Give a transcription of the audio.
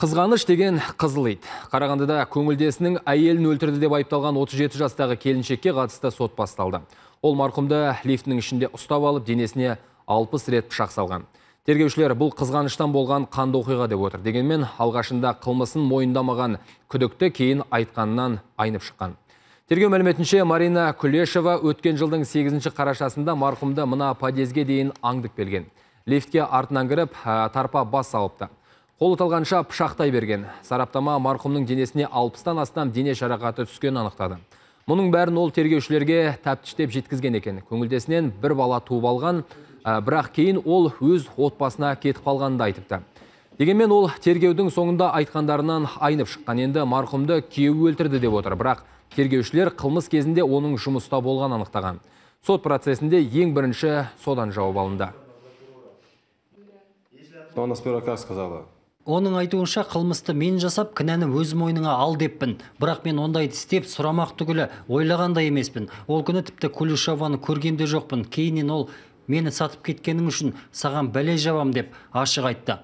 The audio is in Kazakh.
Қызғаныш деген қызыл ит. Қарағандыда көңілдесінің әйелін өлтірді деп айыпталған 37 жастағы келіншекке қатысты сот басталды. Ол марқұмды лифтінің ішінде ұстап алып, денесіне 60 рет пышақ салған. Тергеушілер бұл қызғаныштан болған қанды оқиға деп отыр. Дегенмен алғашында қылмысын мойындамаған күдікті кейін айтқанынан айнып шыққан. Тергеу мәліметінше Марина Күлешева өткен жылдың 8 қарашасында марқұмды мына подъезге дейін аңдып келген. Лифтке артынан кіріп, тарпа бас салыпты Қолы талғанша пышақтай берген. Сараптама марқұмның денесіне алпыстан тан астам дене жарақаты түскен анықтады. Мұның бәрін ол тергеушілерге тәптіштеп жеткізген екен. Көңілдесінен бір бала туып алған, бірақ кейін ол өз отбасына кетіп да айтыпты. Дегенмен ол тергеудің соңында айтқандарынан айнып шыққан енді марқұмды кеу өлтірді деп отыр. Бірақ тергеушілер қылмыс кезінде оның жұмыста болған анықтаған. Сот процесінде ең бірінші содан жауап алынды. Она оның айтуынша қылмысты мен жасап кінәні өз мойныңа ал деппін бірақ мен ондайды істеп сұрамақ түгілі ойлаған да емеспін ол күні тіпті кулешованы көрген де жоқпын кейіннен ол мені сатып кеткенің үшін саған бәле жабам деп ашық айтты